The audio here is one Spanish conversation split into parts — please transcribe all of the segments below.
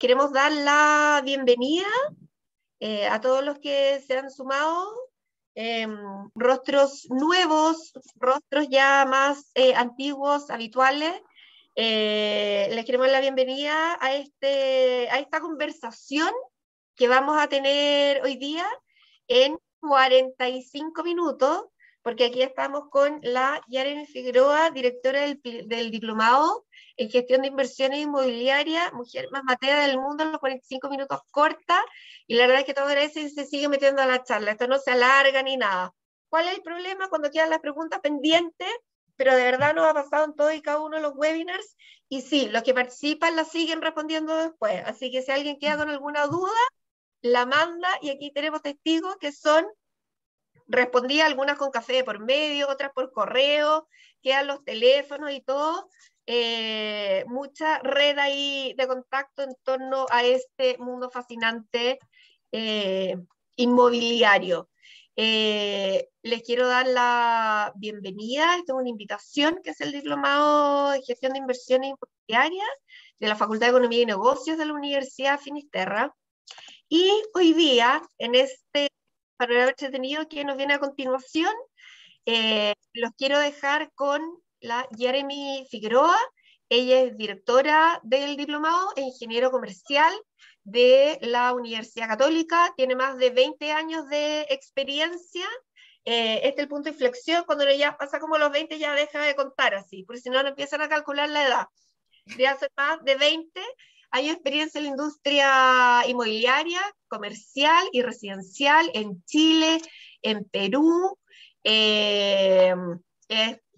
Queremos dar la bienvenida eh, a todos los que se han sumado, em, rostros nuevos, rostros ya más eh, antiguos, habituales. Eh, les queremos la bienvenida a, este, a esta conversación que vamos a tener hoy día en 45 minutos porque aquí estamos con la Yaren Figueroa, directora del, Diplomado en Gestión de Inversiones Inmobiliarias, mujer más matea del mundo, los 45 minutos corta, y la verdad es que todo agradece y se sigue metiendo a la charla, esto no se alarga ni nada. ¿Cuál es el problema cuando quedan las preguntas pendientes? Pero de verdad nos ha pasado en todo y cada uno de los webinars, y sí, los que participan las siguen respondiendo después, así que si alguien queda con alguna duda, la manda, y aquí tenemos testigos que son respondía algunas con café por medio, otras por correo, quedan los teléfonos y todo. Eh, mucha red ahí de contacto en torno a este mundo fascinante eh, inmobiliario. Eh, les quiero dar la bienvenida. Esta es una invitación que es el Diplomado de Gestión de Inversiones Inmobiliarias de la Facultad de Economía y Negocios de la Universidad Finisterra. Y hoy día, en este para haberse tenido, que nos viene a continuación. Eh, los quiero dejar con la Jeremy Figueroa. Ella es directora del diplomado e ingeniero comercial de la Universidad Católica. Tiene más de 20 años de experiencia. Eh, este es el punto de inflexión, cuando ella pasa como los 20 ya deja de contar así, porque si no, no empiezan a calcular la edad. ya hace más de 20 hay experiencia en la industria inmobiliaria, comercial y residencial en Chile, en Perú. Eh,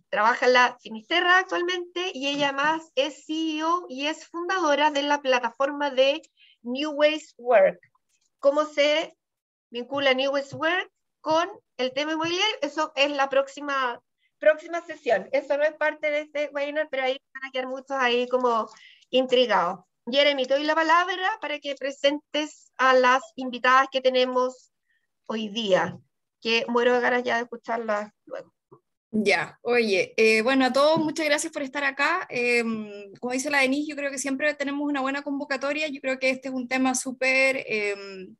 trabaja en la Finisterra actualmente y ella más es CEO y es fundadora de la plataforma de New Ways Work. ¿Cómo se vincula New Ways Work con el tema inmobiliario? Eso es la próxima, próxima sesión. Eso no es parte de este webinar, pero ahí van a quedar muchos ahí como intrigados. Jeremy, te doy la palabra para que presentes a las invitadas que tenemos hoy día, que muero de ganas ya de escucharlas luego. Ya, oye, eh, bueno, a todos muchas gracias por estar acá. Em, como dice la Denise, yo creo que siempre tenemos una buena convocatoria. Yo creo que este es un tema súper em,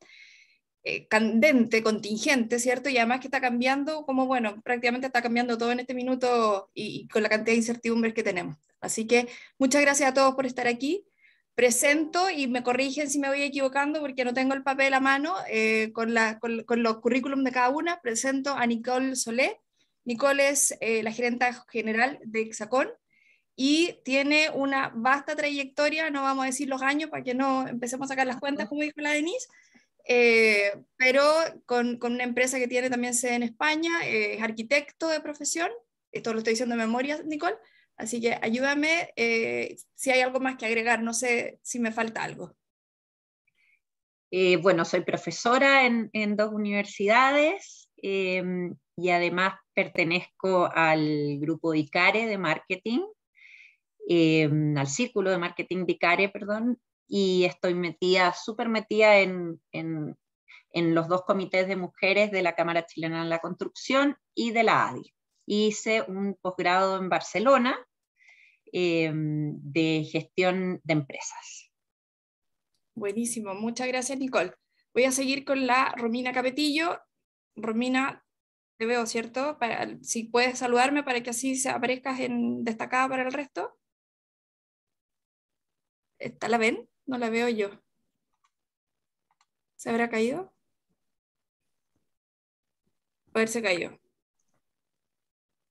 eh, candente, contingente, ¿cierto? Y además que está cambiando, como bueno, prácticamente está cambiando todo en este minuto y con la cantidad de incertidumbres que tenemos. Así que muchas gracias a todos por estar aquí presento y me corrigen si me voy equivocando porque no tengo el papel a mano, eh, con, la, con, los currículum de cada una, presento a Nicole Solé. Nicole es eh, la gerente general de Exacón, y tiene una vasta trayectoria, no vamos a decir los años para que no empecemos a sacar las cuentas, como dijo la Denise, eh, pero con, con, una empresa que tiene también sede en España, es arquitecto de profesión, esto lo estoy diciendo de memoria, Nicole, Así que ayúdame eh, si hay algo más que agregar, no sé si me falta algo. Eh, bueno, soy profesora en, dos universidades em, y además pertenezco al grupo ICARE de marketing, em, al círculo de marketing de ICARE, perdón, y estoy metida, súper metida en, en los dos comités de mujeres de la Cámara Chilena de la Construcción y de la ADI hice un posgrado en Barcelona Em, de gestión de empresas. Buenísimo, muchas gracias Nicole. Voy a seguir con la Romina Capetillo. Romina, te veo, ¿cierto? si puedes saludarme para que así aparezcas en destacada para el resto. ¿Está, ¿La ven? No la veo yo. ¿Se habrá caído? A ver, se cayó.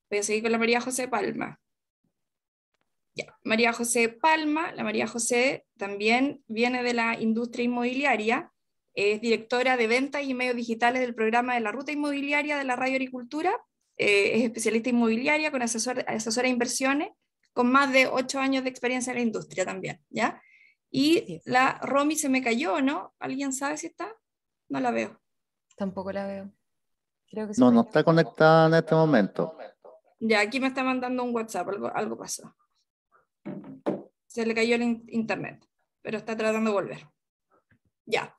Voy a seguir con la María José Palma. María José Palma, la María José también viene de la industria inmobiliaria, es directora de ventas y medios digitales del programa de la Ruta Inmobiliaria de la Radio Agricultura, eh, es especialista inmobiliaria con asesora de inversiones, con más de ocho años de experiencia en la industria también, ¿ya? Y la Romy se me cayó, ¿no? ¿Alguien sabe si está? No la veo. Tampoco la veo. no, no está conectada en este momento. Ya, aquí me está mandando un WhatsApp, algo pasó. Se le cayó el internet, pero está tratando de volver. Ya.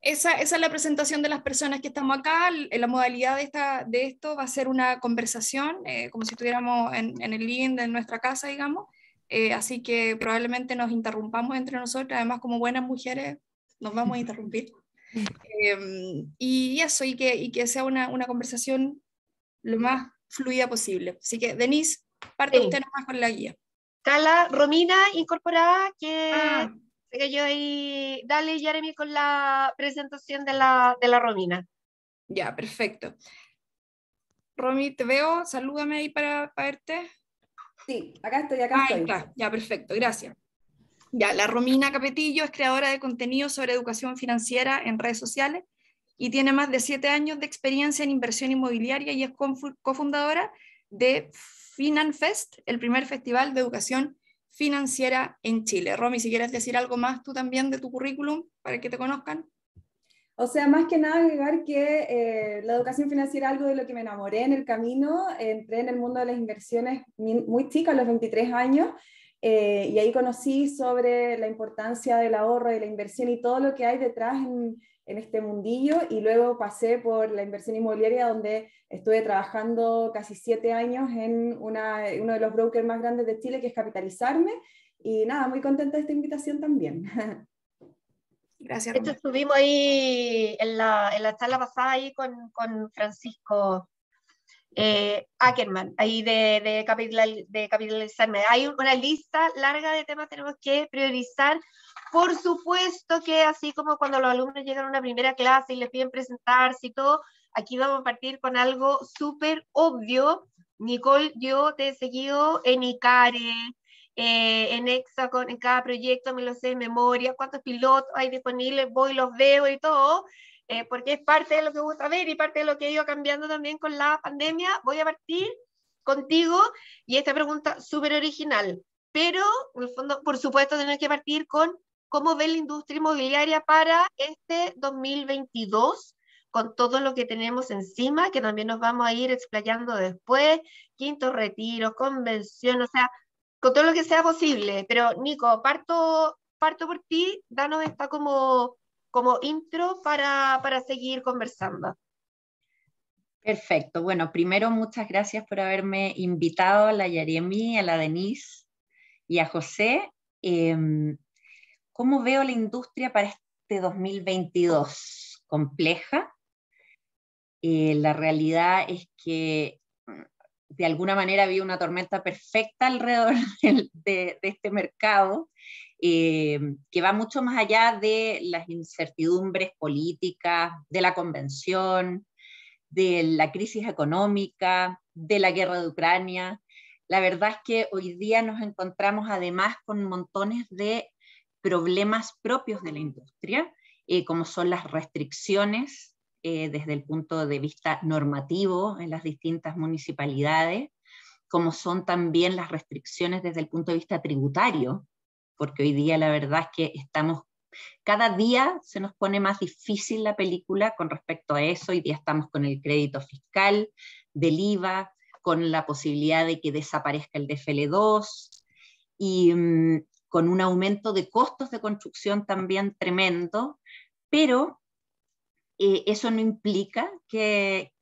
Esa, es la presentación de las personas que estamos acá. Eh, la modalidad de, esta, de esto va a ser una conversación, eh, como si estuviéramos en, el living de nuestra casa, digamos. Eh, así que probablemente nos interrumpamos entre nosotras. Además, como buenas mujeres, nos vamos a interrumpir. Em, y eso, y que, y que sea una, conversación lo más fluida posible. Así que, Denise, parte usted nomás con la guía cala Romina incorporada, que ah. yo Dale, Jeremy, con la presentación de la, Romina. Ya, perfecto. Romy, te veo. Salúdame ahí para, verte. Sí, acá estoy, acá Está. Ya, perfecto, gracias. Ya, la Romina Capetillo es creadora de contenido sobre educación financiera en redes sociales y tiene más de siete años de experiencia en inversión inmobiliaria y es cofundadora de FinanFest, el primer festival de educación financiera en Chile. Romy, si quieres decir algo más tú también de tu currículum para que te conozcan. O sea, más que nada agregar que eh, la educación financiera es algo de lo que me enamoré en el camino. Entré en el mundo de las inversiones muy chica, a los 23 años, eh, y ahí conocí sobre la importancia del ahorro, y la inversión y todo lo que hay detrás en, en este mundillo y luego pasé por la inversión inmobiliaria donde estuve trabajando casi siete años en una, uno de los brokers más grandes de Chile que es Capitalizarme y nada, muy contenta de esta invitación también. Gracias. Esto estuvimos ahí en la, en la charla pasada ahí con, con Francisco eh, Ackerman, ahí de, de, capital, de capitalizarme. Hay una lista larga de temas que tenemos que priorizar por supuesto que así como cuando los alumnos llegan a una primera clase y les piden presentarse y todo, aquí vamos a partir con algo súper obvio. Nicole, yo te he seguido en ICARE, eh, en Hexacon, en cada proyecto me lo sé de memoria, cuántos pilotos hay disponibles, voy, los veo y todo, eh, porque es parte de lo que gusta ver y parte de lo que he ido cambiando también con la pandemia. Voy a partir contigo y esta pregunta súper original, pero en el fondo, por supuesto, tenemos que partir con cómo ve la industria inmobiliaria para este 2022 con todo lo que tenemos encima, que también nos vamos a ir explayando después, quinto retiro, convención, o sea, con todo lo que sea posible. Pero Nico, parto, parto por ti, danos esta como, como intro para, para seguir conversando. Perfecto. Bueno, primero muchas gracias por haberme invitado a la Yaremi, a la Denise y a José. Em, ¿Cómo veo la industria para este 2022? ¿Compleja? Eh, la realidad es que mm, de alguna manera había una tormenta perfecta alrededor de, este mercado, eh, que va mucho más allá de las incertidumbres políticas, de la convención, de la crisis económica, de la guerra de Ucrania. La verdad es que hoy día nos encontramos además con montones de problemas propios de la industria, eh, como son las restricciones eh, desde el punto de vista normativo en las distintas municipalidades, como son también las restricciones desde el punto de vista tributario, porque hoy día la verdad es que estamos, cada día se nos pone más difícil la película con respecto a eso, hoy día estamos con el crédito fiscal del IVA, con la posibilidad de que desaparezca el DFL2, y, mm, con un aumento de costos de construcción también tremendo, pero eh, eso no implica que,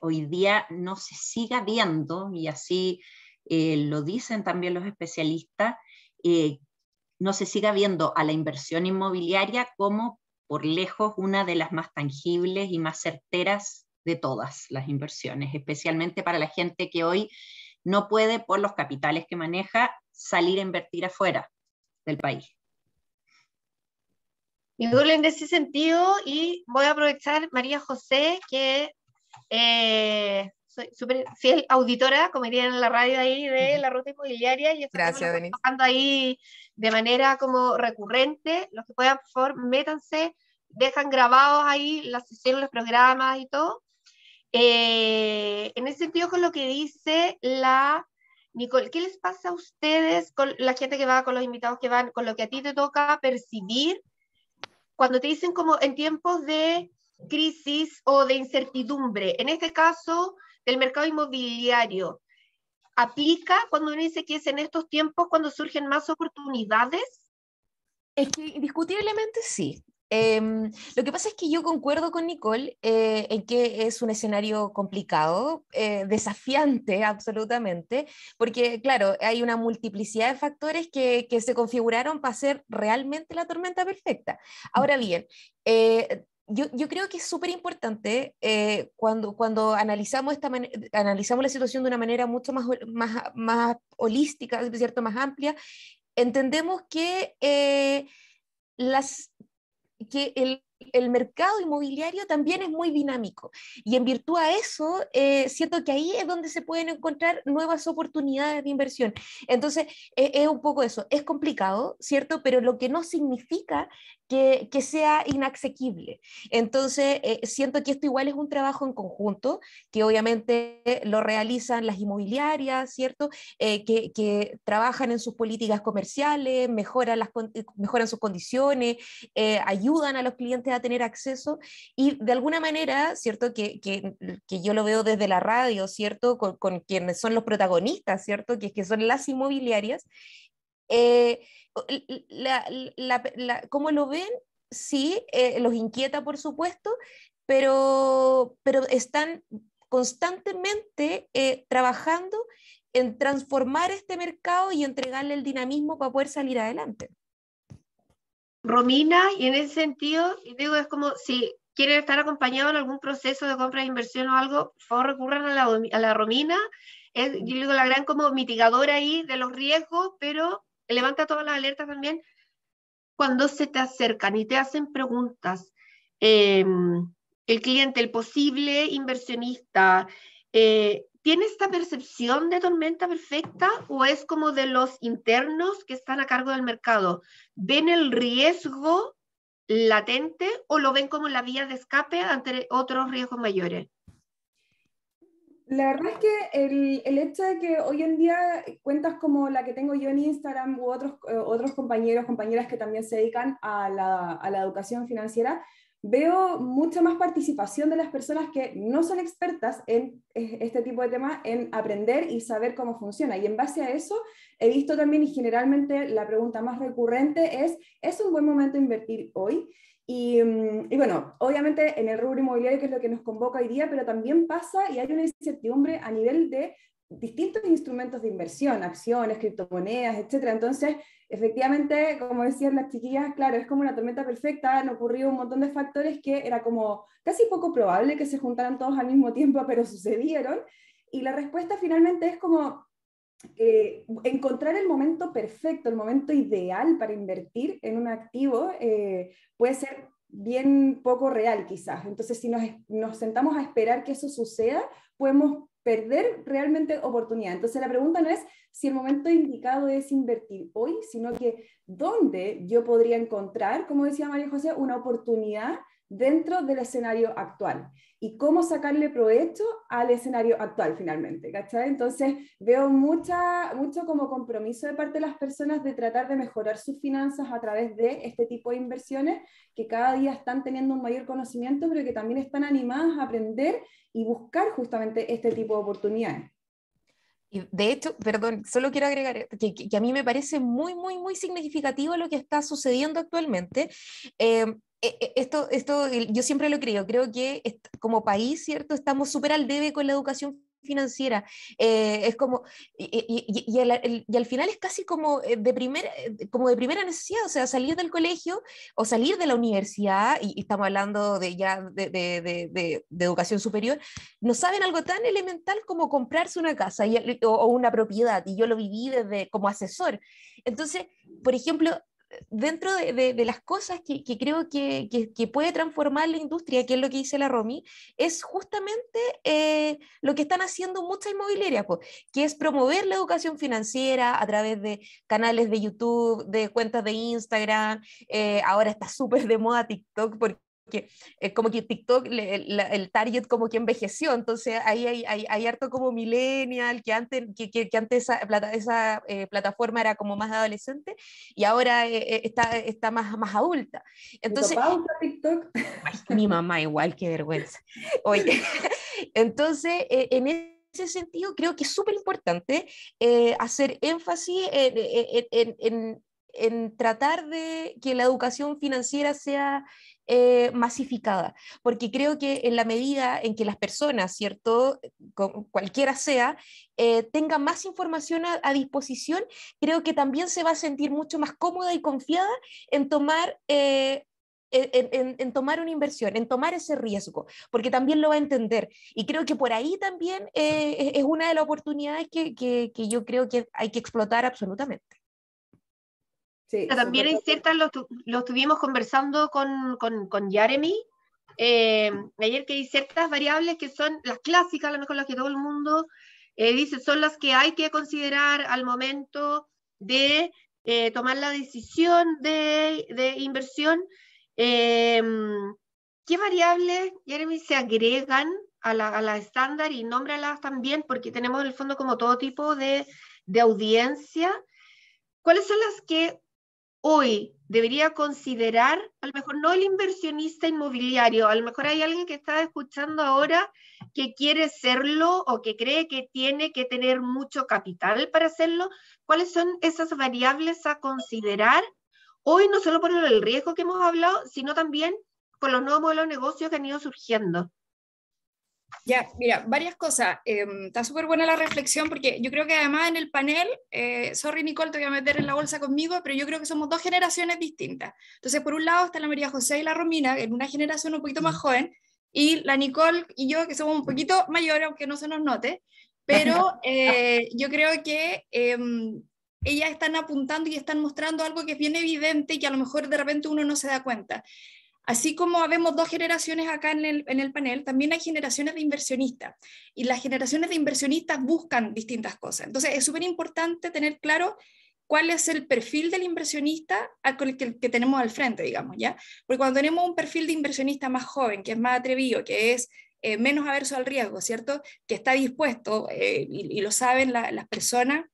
hoy día no se siga viendo, y así eh, lo dicen también los especialistas, eh, no se siga viendo a la inversión inmobiliaria como por lejos una de las más tangibles y más certeras de todas las inversiones, especialmente para la gente que hoy no puede, por los capitales que maneja, salir a invertir afuera del país. Y Nicole, en ese sentido, y voy a aprovechar María José, que eh, soy súper fiel auditora, como dirían en la radio ahí, de la ruta inmobiliaria, y estoy trabajando ahí de manera como recurrente. Los que puedan, por favor, métanse, dejan grabados ahí las sesiones, los programas y todo. Eh, en ese sentido, con lo que dice la Nicole, ¿qué les pasa a ustedes con la gente que va, con los invitados que van, con lo que a ti te toca percibir cuando te dicen como en tiempos de crisis o de incertidumbre? En este caso, del mercado inmobiliario. ¿Aplica cuando uno dice que es en estos tiempos cuando surgen más oportunidades? Es que indiscutiblemente sí. Em, lo que pasa es que yo concuerdo con Nicole eh, en que es un escenario complicado, eh, desafiante absolutamente, porque claro, hay una multiplicidad de factores que, se configuraron para ser realmente la tormenta perfecta. Mm. Ahora bien, eh, yo, creo que es súper importante cuando, cuando analizamos, esta analizamos la situación de una manera mucho más, más, más holística, ¿cierto? más amplia, entendemos que las que el el mercado inmobiliario también es muy dinámico. Y en virtud a eso, eh, siento que ahí es donde se pueden encontrar nuevas oportunidades de inversión. Entonces, e, es un poco eso. Es complicado, ¿cierto? Pero lo que no significa que, sea inaccesible. Entonces, eh, siento que esto igual es un trabajo en conjunto, que obviamente lo realizan las inmobiliarias, ¿cierto? Eh, que, que trabajan en sus políticas comerciales, mejoran, las, mejoran sus condiciones, ayudan a los clientes a tener acceso y de alguna manera, ¿cierto? Que, que, que yo lo veo desde la radio, ¿cierto? Con, con, quienes son los protagonistas, ¿cierto? Que, que son las inmobiliarias. Eh, la, la, la, ¿Cómo lo ven? Sí, eh, los inquieta, por supuesto, pero, pero están constantemente eh, trabajando en transformar este mercado y entregarle el dinamismo para poder salir adelante. Romina, y en ese sentido, digo, es como si quieren estar acompañados en algún proceso de compra de inversión o algo, por favor recurran a la, Romina. Es, yo digo, la gran como mitigadora ahí de los riesgos, pero levanta todas las alertas también cuando se te acercan y te hacen preguntas. Em, el cliente, el posible inversionista, eh, ¿Tiene esta percepción de tormenta perfecta o es como de los internos que están a cargo del mercado? ¿Ven el riesgo latente o lo ven como la vía de escape ante otros riesgos mayores? La verdad es que el, hecho de que hoy en día cuentas como la que tengo yo en Instagram u otros, eh, compañeros, compañeras que también se dedican a la educación financiera, veo mucha más participación de las personas que no son expertas en este tipo de temas, en aprender y saber cómo funciona. Y en base a eso, he visto también, y generalmente la pregunta más recurrente es, ¿es un buen momento invertir hoy? Mm, y, bueno, obviamente en el rubro inmobiliario, que es lo que nos convoca hoy día, pero también pasa y hay una incertidumbre a nivel de distintos instrumentos de inversión, acciones, criptomonedas, etcétera. Entonces, efectivamente, como decían las chiquillas, claro, es como una tormenta perfecta, han ocurrido un montón de factores que era como casi poco probable que se juntaran todos al mismo tiempo, pero sucedieron. Y la respuesta finalmente es como eh, encontrar el momento perfecto, el momento ideal para invertir en un activo eh, puede ser bien poco real quizás. Entonces, si nos, nos sentamos a esperar que eso suceda, podemos perder realmente oportunidad. Entonces la pregunta no es si el momento indicado es invertir hoy, sino que dónde yo podría encontrar, como decía María José, una oportunidad dentro del escenario actual y cómo sacarle provecho al escenario actual finalmente, Entonces veo mucha, mucho como compromiso de parte de las personas de tratar de mejorar sus finanzas a través de este tipo de inversiones que cada día están teniendo un mayor conocimiento, pero que también están animadas a aprender y buscar justamente este tipo de oportunidades. Y de hecho, perdón, solo quiero agregar que, a mí me parece muy, muy, muy significativo lo que está sucediendo actualmente. Eh, e, e, esto, esto yo siempre lo creo, creo que como país, ¿cierto? Estamos súper al debe con la educación financiera. Eh, es como, y, al, final es casi como eh, de, primer, eh, como de primera necesidad, o sea, salir del colegio o salir de la universidad, y, estamos hablando de ya de, de, educación superior, no saben algo tan elemental como comprarse una casa o, una propiedad, y yo lo viví desde como asesor. Entonces, por ejemplo, dentro de, las cosas que, creo que, puede transformar la industria, que es lo que dice la Romi, es justamente eh, lo que están haciendo muchas inmobiliarias, que es promover la educación financiera a través de canales de YouTube, de cuentas de Instagram. Eh, ahora está súper de moda TikTok porque porque es eh, como que TikTok, el, target como que envejeció, entonces ahí hay, hay, hay harto como millennial, que antes, que, que, que antes esa, esa eh, plataforma era como más adolescente y ahora eh, está, está más, más adulta. Entonces, ¿Mi TikTok? mi mamá igual, qué vergüenza. Oye, entonces en ese sentido, creo que es súper importante hacer énfasis en, en, en, tratar de que la educación financiera sea eh, masificada, porque creo que en la medida en que las personas, ¿cierto? cualquiera sea, eh, tenga más información a, disposición, creo que también se va a sentir mucho más cómoda y confiada en tomar... Eh, e, en, tomar una inversión, en tomar ese riesgo, porque también lo va a entender. Y creo que por ahí también eh, es, una de las oportunidades que yo creo que hay que explotar absolutamente también hay ciertas, lo, estuvimos conversando con, con, Jeremy eh, ayer, que hay ciertas variables que son las clásicas, a lo mejor las que todo el mundo eh, dice, son las que hay que considerar al momento de eh, tomar la decisión de, inversión. ¿Qué variables, Jeremy, se agregan a la, estándar y nómbralas también? Porque tenemos en el fondo como todo tipo de, de audiencia. ¿Cuáles son las que hoy debería considerar, a lo mejor no el inversionista inmobiliario, a lo mejor hay alguien que está escuchando ahora que quiere serlo o que cree que tiene que tener mucho capital para hacerlo, ¿cuáles son esas variables a considerar? Hoy no solo por el riesgo que hemos hablado, sino también por los nuevos modelos de negocio que han ido surgiendo. Ya, mira, varias cosas. Em, está súper buena la reflexión porque yo creo que además en el panel, eh, sorry Nicole, te voy a meter en la bolsa conmigo, pero yo creo que somos dos generaciones distintas. Entonces, por un lado está la María José y la Romina, en una generación un poquito más mm. joven, y la Nicole y yo, que somos un poquito mayores, aunque no se nos note, pero eh, yo creo que em, ellas están apuntando y están mostrando algo que es bien evidente y que a lo mejor de repente uno no se da cuenta. Así como vemos dos generaciones acá en el, en el panel, también hay generaciones de inversionistas y las generaciones de inversionistas buscan distintas cosas. Entonces es súper importante tener claro cuál es el perfil del inversionista que, tenemos al frente, digamos, ¿ya? Porque cuando tenemos un perfil de inversionista más joven, que es más atrevido, que es eh, menos averso al riesgo, ¿cierto? Que está dispuesto, eh, y, lo saben las personas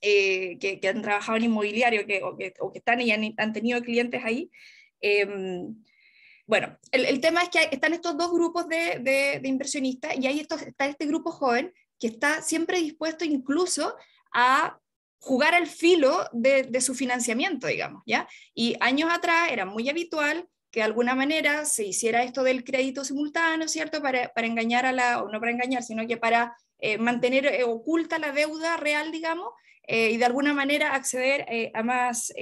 eh, que, han trabajado en inmobiliario que, o, que, están y han, tenido clientes ahí, eh, bueno, el, tema es que están estos dos grupos de, de, inversionistas y ahí esto, está este grupo joven que está siempre dispuesto incluso a jugar al filo de, su financiamiento, digamos, ¿ya? Y años atrás era muy habitual que de alguna manera se hiciera esto del crédito simultáneo, ¿cierto? Para, para engañar a la, o no para engañar, sino que para eh, mantener eh, oculta la deuda real, digamos, eh, y de alguna manera acceder a, más,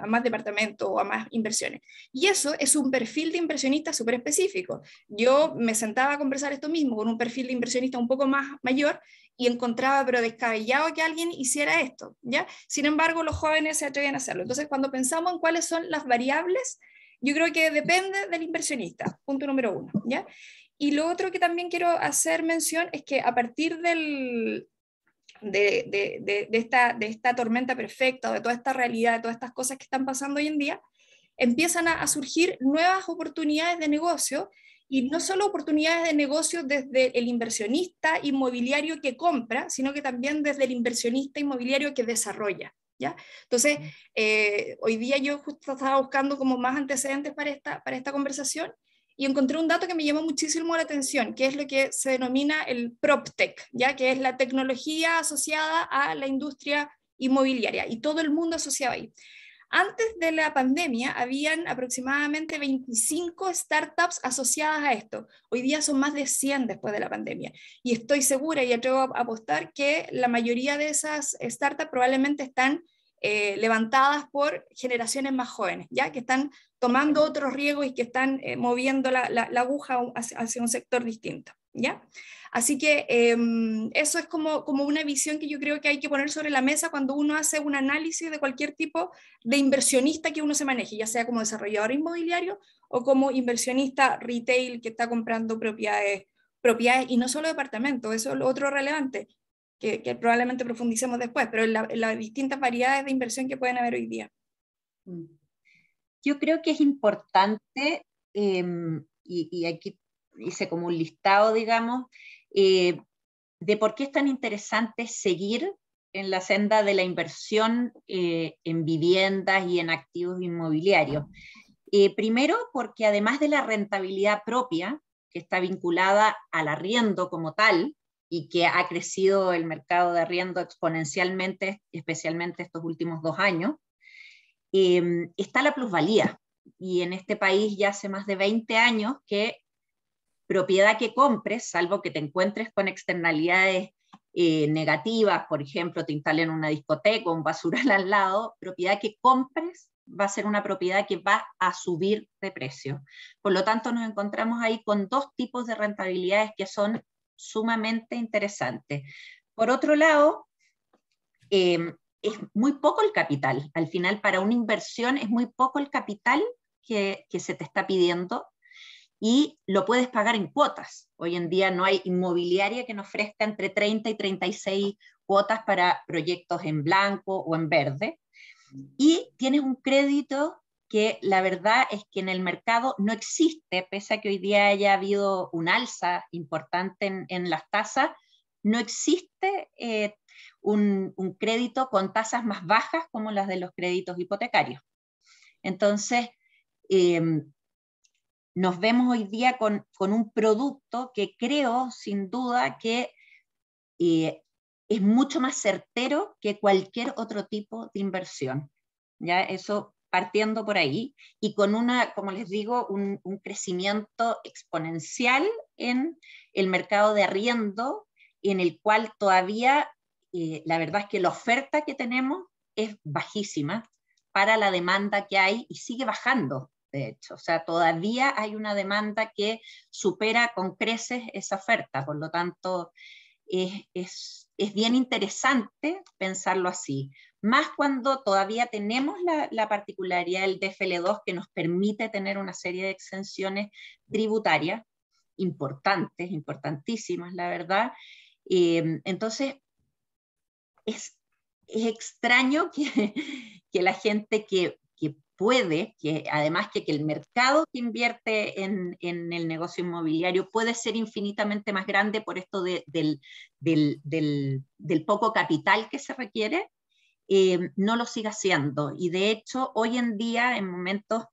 a más departamentos o a más inversiones. Y eso es un perfil de inversionista súper específico. Yo me sentaba a conversar esto mismo con un perfil de inversionista un poco más mayor y encontraba pero descabellado que alguien hiciera esto, ¿ya? Sin embargo, los jóvenes se atreven a hacerlo. Entonces, cuando pensamos en cuáles son las variables yo creo que depende del inversionista, punto número uno, ¿ya? Y lo otro que también quiero hacer mención es que a partir del, de, de, esta, tormenta perfecta, de toda esta realidad, de todas estas cosas que están pasando hoy en día, empiezan a, surgir nuevas oportunidades de negocio y no solo oportunidades de negocio desde el inversionista inmobiliario que compra, sino que también desde el inversionista inmobiliario que desarrolla. ¿Ya? Entonces, eh, hoy día yo justo estaba buscando como más antecedentes para esta, para esta conversación y encontré un dato que me llamó muchísimo la atención, que es lo que se denomina el PropTech, ya que es la tecnología asociada a la industria inmobiliaria y todo el mundo asociado ahí. Antes de la pandemia habían aproximadamente 25 startups asociadas a esto. Hoy día son más de 100 después de la pandemia. Y estoy segura y atrevo a apostar que la mayoría de esas startups probablemente están eh, levantadas por generaciones más jóvenes, ¿ya? que están tomando otros riesgos y que están eh, moviendo la, aguja hacia, un sector distinto. ¿ya? Así que em, eso es como, como una visión que yo creo que hay que poner sobre la mesa cuando uno hace un análisis de cualquier tipo de inversionista que uno se maneje, ya sea como desarrollador inmobiliario o como inversionista retail que está comprando propiedades propiedades y no solo departamentos, eso es lo otro relevante, que, probablemente profundicemos después, pero las distintas variedades de inversión que pueden haber hoy día. Mm. Yo creo que es importante, em, y, aquí hice como un listado, digamos, eh, de por qué es tan interesante seguir en la senda de la inversión eh, en viviendas y en activos inmobiliarios. Eh, primero, porque además de la rentabilidad propia, que está vinculada al arriendo como tal, y que ha crecido el mercado de arriendo exponencialmente, especialmente estos últimos dos años, em, está la plusvalía. Y en este país ya hace más de 20 años que propiedad que compres, salvo que te encuentres con externalidades eh, negativas, por ejemplo, te instalen una discoteca, o un basural al lado, propiedad que compres va a ser una propiedad que va a subir de precio. Por lo tanto, nos encontramos ahí con dos tipos de rentabilidades que son sumamente interesante. Por otro lado, em, es muy poco el capital. Al final, para una inversión es muy poco el capital que, que se te está pidiendo y lo puedes pagar en cuotas. Hoy en día no hay inmobiliaria que nos ofrezca entre 30 y 36 cuotas para proyectos en blanco o en verde. Mm. Y tienes un crédito que la verdad es que en el mercado no existe, pese a que hoy día haya habido un alza importante en, las tasas, no existe eh, un, crédito con tasas más bajas como las de los créditos hipotecarios. Entonces, em, nos vemos hoy día con, un producto que creo sin duda que eh, es mucho más certero que cualquier otro tipo de inversión. Ya eso partiendo por ahí y con una, como les digo, un, crecimiento exponencial en el mercado de arriendo, en el cual todavía eh, la verdad es que la oferta que tenemos es bajísima para la demanda que hay y sigue bajando, de hecho. O sea, todavía hay una demanda que supera con creces esa oferta, por lo tanto es, bien interesante pensarlo así, más cuando todavía tenemos la, particularidad del DFL2 que nos permite tener una serie de exenciones tributarias importantes, importantísimas, la verdad. Eh, entonces, es, extraño que la gente que puede, que además que, que el mercado que invierte en, el negocio inmobiliario puede ser infinitamente más grande por esto del, poco capital que se requiere, eh, no lo siga siendo. Y de hecho, hoy en día, en momentos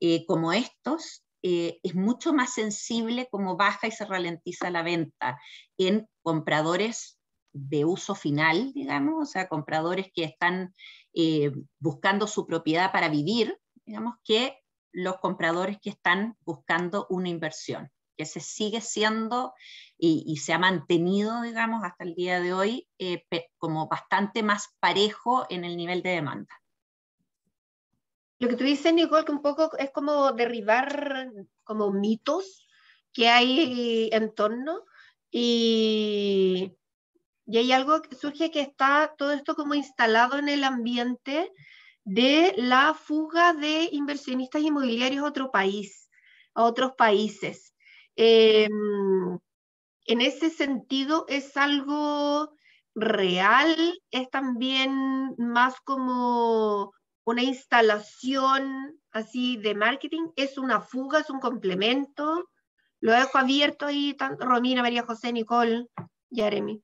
eh, como estos, eh, es mucho más sensible como baja y se ralentiza la venta en compradores de uso final, digamos, o sea, compradores que están eh, buscando su propiedad para vivir, digamos, que los compradores que están buscando una inversión, que se sigue siendo y, se ha mantenido, digamos, hasta el día de hoy eh, como bastante más parejo en el nivel de demanda. Lo que tú dices, Nicole, que un poco es como derribar como mitos que hay en torno y y hay algo que surge que está todo esto como instalado en el ambiente de la fuga de inversionistas inmobiliarios a otro país, a otros países. Eh, en ese sentido es algo real, es también más como una instalación así de marketing, es una fuga, es un complemento. Lo dejo abierto ahí, Romina, María José, Nicole, y Jeremy.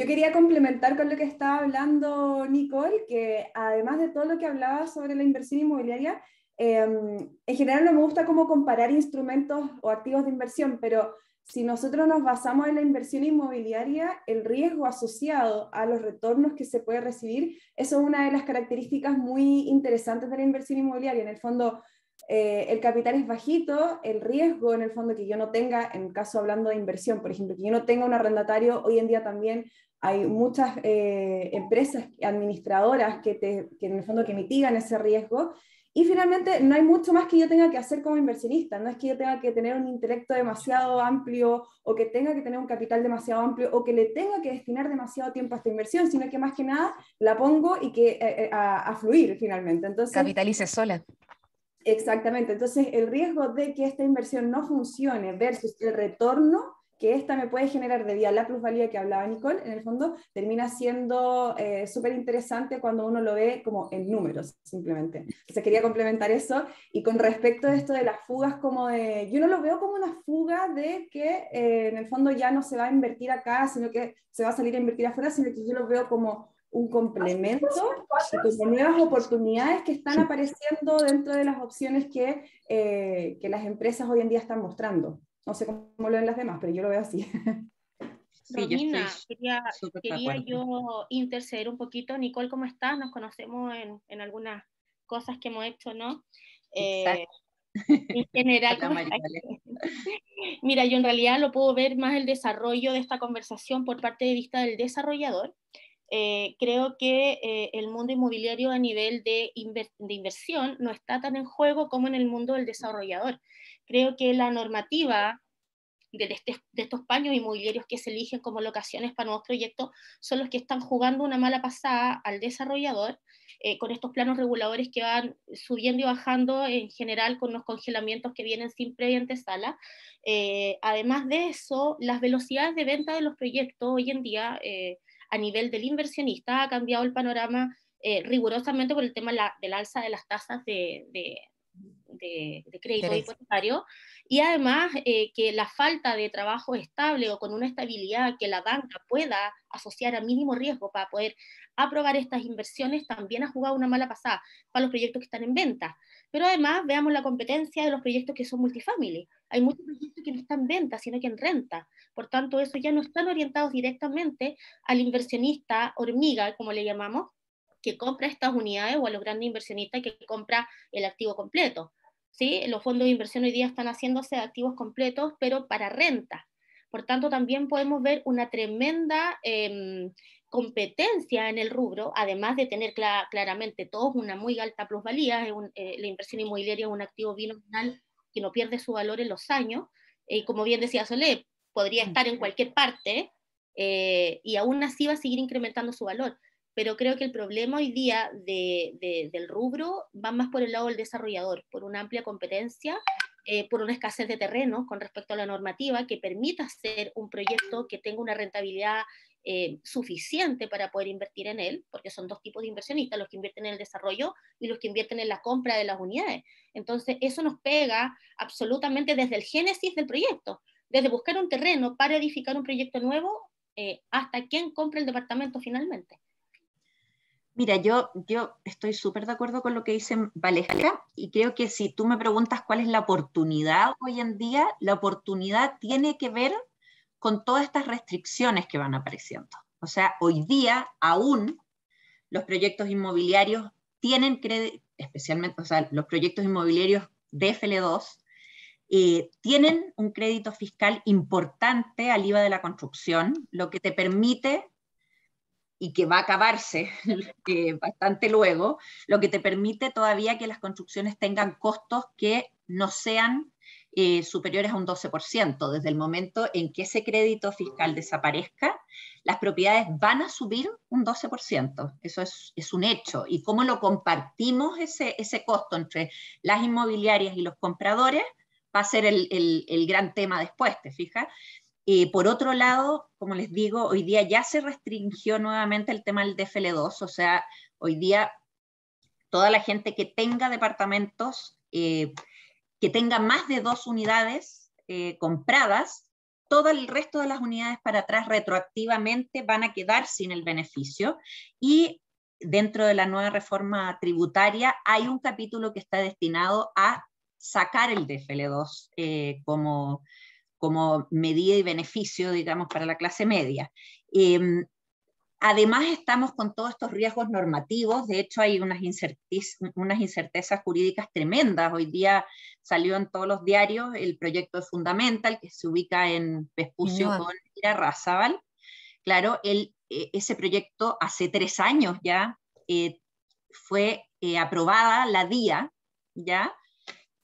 Yo quería complementar con lo que estaba hablando Nicole, que además de todo lo que hablaba sobre la inversión inmobiliaria, em, en general no me gusta como comparar instrumentos o activos de inversión, pero si nosotros nos basamos en la inversión inmobiliaria, el riesgo asociado a los retornos que se puede recibir, eso es una de las características muy interesantes de la inversión inmobiliaria. En el fondo, eh, el capital es bajito, el riesgo en el fondo que yo no tenga, en caso hablando de inversión, por ejemplo, que yo no tenga un arrendatario hoy en día también hay muchas eh, empresas administradoras que, te, que en el fondo que mitigan ese riesgo. Y finalmente, no hay mucho más que yo tenga que hacer como inversionista, no es que yo tenga que tener un intelecto demasiado amplio o que tenga que tener un capital demasiado amplio o que le tenga que destinar demasiado tiempo a esta inversión, sino que más que nada la pongo y que eh, eh, a, fluir finalmente. Entonces, Capitalice sola. Exactamente, entonces el riesgo de que esta inversión no funcione versus el retorno que esta me puede generar debido a la plusvalía que hablaba Nicole, en el fondo termina siendo eh, súper interesante cuando uno lo ve como en números, simplemente. O quería complementar eso. Y con respecto a esto de las fugas, como de, yo no lo veo como una fuga de que eh, en el fondo ya no se va a invertir acá, sino que se va a salir a invertir afuera, sino que yo lo veo como un complemento con nuevas oportunidades que están apareciendo dentro de las opciones que, eh, que las empresas hoy en día están mostrando. No sé cómo lo ven las demás, pero yo lo veo así. Romina, quería, yo interceder un poquito. Nicole, ¿cómo estás? Nos conocemos en, en algunas cosas que hemos hecho, ¿no? Eh, en general, mira, yo en realidad lo puedo ver más el desarrollo de esta conversación por parte de vista del desarrollador. Eh, creo que eh, el mundo inmobiliario a nivel de, de inversión no está tan en juego como en el mundo del desarrollador. Creo que la normativa este, de, estos paños inmobiliarios que se eligen como locaciones para nuevos proyectos son los que están jugando una mala pasada al desarrollador eh, con estos planos reguladores que van subiendo y bajando en general con los congelamientos que vienen sin previa antesala. Eh, además de eso, las velocidades de venta de los proyectos hoy en día eh, a nivel del inversionista ha cambiado el panorama rigurosamente por el tema del alza de las tasas de, de, de, de crédito hipotecario y además eh, que la falta de trabajo estable o con una estabilidad que la banca pueda asociar a mínimo riesgo para poder aprobar estas inversiones también ha jugado una mala pasada para los proyectos que están en venta. Pero además veamos la competencia de los proyectos que son multifamily. Hay muchos proyectos que no están en venta, sino que en renta. Por tanto, eso ya no están orientados directamente al inversionista hormiga, como le llamamos, que compra estas unidades o a los grandes inversionistas que compra el activo completo. ¿sí? Los fondos de inversión hoy día están haciéndose de activos completos, pero para renta. Por tanto, también podemos ver una tremenda em, competencia en el rubro, además de tener claramente todos una muy alta plusvalía. Eh, la inversión inmobiliaria es un activo binominal que no pierde su valor en los años. Y como bien decía Solé, podría mm. estar en cualquier parte eh, y aún así va a seguir incrementando su valor pero creo que el problema hoy día del rubro va más por el lado del desarrollador, por una amplia competencia, eh, por una escasez de terrenos con respecto a la normativa que permita hacer un proyecto que tenga una rentabilidad eh, suficiente para poder invertir en él, porque son dos tipos de inversionistas, los que invierten en el desarrollo y los que invierten en la compra de las unidades. Entonces, eso nos pega absolutamente desde el génesis del proyecto, desde buscar un terreno para edificar un proyecto nuevo eh, hasta quien compra el departamento finalmente. Mira, yo, yo estoy súper de acuerdo con lo que dice Valesca y creo que si tú me preguntas cuál es la oportunidad hoy en día, la oportunidad tiene que ver con todas estas restricciones que van apareciendo. O sea, hoy día aún los proyectos inmobiliarios tienen, crédito, especialmente, o sea, los proyectos inmobiliarios de FL2 eh, tienen un crédito fiscal importante al IVA de la construcción, lo que te permite y que va a acabarse bastante luego, lo que te permite todavía que las construcciones tengan costos que no sean eh, superiores a un 12%. Desde el momento en que ese crédito fiscal desaparezca, las propiedades van a subir un 12%. Eso es, un hecho. ¿Y cómo lo compartimos ese, ese, costo entre las inmobiliarias y los compradores? Va a ser el, el gran tema después, ¿te fijas? por otro lado, como les digo, hoy día ya se restringió nuevamente el tema del DFL2, o sea, hoy día toda la gente que tenga departamentos, eh, que tenga más de dos unidades eh, compradas, todo el resto de las unidades para atrás retroactivamente van a quedar sin el beneficio y dentro de la nueva reforma tributaria hay un capítulo que está destinado a sacar el DFL2 eh, como como medida y beneficio, digamos, para la clase media. Em, además, estamos con todos estos riesgos normativos, de hecho hay unas, unas incertezas jurídicas tremendas. Hoy día salió en todos los diarios el proyecto Fundamental, que se ubica en Vespucio con Ira Claro, el, e, ese proyecto hace tres años ya eh, fue eh, aprobada la DIA, ¿ya?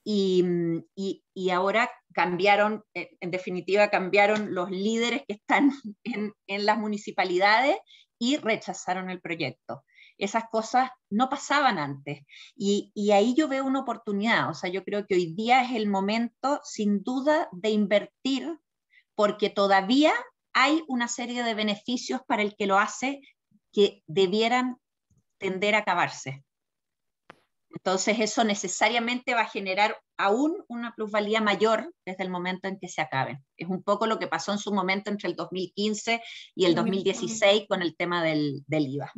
Mm, y, ahora cambiaron, eh, en definitiva, cambiaron los líderes que están en, las municipalidades y rechazaron el proyecto. Esas cosas no pasaban antes. y ahí yo veo una oportunidad. O sea, yo creo que hoy día es el momento, sin duda, de invertir, porque todavía hay una serie de beneficios para el que lo hace que debieran tender a acabarse. Entonces eso necesariamente va a generar aún una plusvalía mayor desde el momento en que se acabe. Es un poco lo que pasó en su momento entre el 2015 y el 2016 con el tema del, IVA.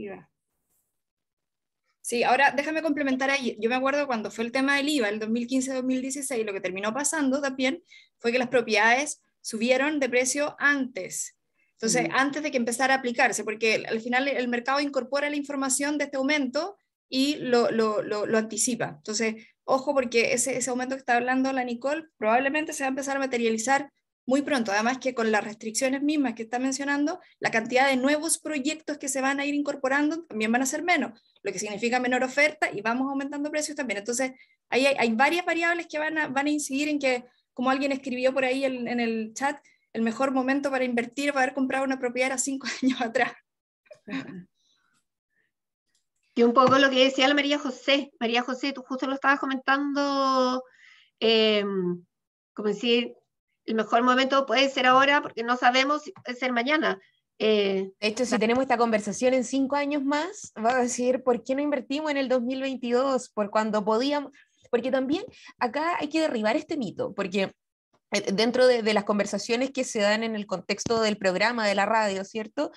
Sí, ahora déjame complementar ahí. Yo me acuerdo cuando fue el tema del IVA, el 2015-2016, lo que terminó pasando también fue que las propiedades subieron de precio antes. Entonces, antes de que empezara a aplicarse, porque al final el mercado incorpora la información de este aumento y lo, lo, lo, anticipa. Entonces, ojo porque ese, ese aumento que está hablando la Nicole probablemente se va a empezar a materializar muy pronto. Además que con las restricciones mismas que está mencionando, la cantidad de nuevos proyectos que se van a ir incorporando también van a ser menos, lo que significa menor oferta y vamos aumentando precios también. Entonces, ahí hay, hay varias variables que van a, van a incidir en que, como alguien escribió por ahí en, el chat, el mejor momento para invertir para haber comprado una propiedad era cinco años atrás. Y un poco lo que decía la María José. María José, tú justo lo estabas comentando, em, como decir, el mejor momento puede ser ahora porque no sabemos si puede ser mañana. Eh, de hecho, si tenemos esta conversación en cinco años más, va a decir, ¿por qué no invertimos en el 2022? Por cuando podíamos... Porque también acá hay que derribar este mito, porque eh, dentro de, de, las conversaciones que se dan en el contexto del programa de la radio, ¿cierto?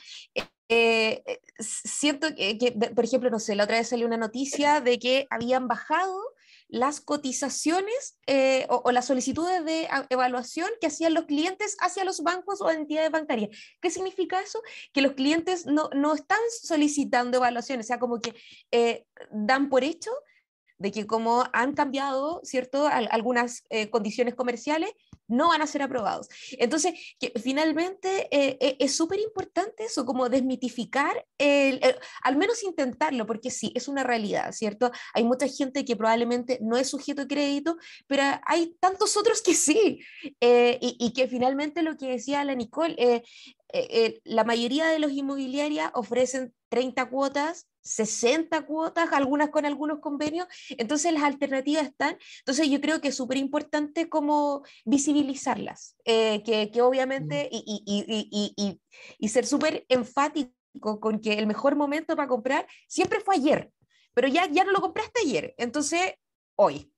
Eh, eh, siento que, por ejemplo, no sé, la otra vez salió una noticia de que habían bajado las cotizaciones eh, o, las solicitudes de evaluación que hacían los clientes hacia los bancos o entidades bancarias. ¿Qué significa eso? Que los clientes no, están solicitando evaluaciones, o sea, como que dan por hecho de que como han cambiado, ¿cierto?, algunas eh, condiciones comerciales, no van a ser aprobados. Entonces, que finalmente eh, eh, es súper importante eso, como desmitificar, al menos intentarlo, porque sí, es una realidad, ¿cierto? Hay mucha gente que probablemente no es sujeto de crédito, pero hay tantos otros que sí, y, que finalmente lo que decía la Nicole, la mayoría de los inmobiliarias ofrecen 30 cuotas 60 cuotas, algunas con algunos convenios, entonces las alternativas están, entonces yo creo que es súper importante como visibilizarlas, eh, que, que, mm. obviamente, y, y, y, y ser súper enfático con que el mejor momento para comprar siempre fue ayer, pero ya, ya no lo compraste ayer, entonces hoy.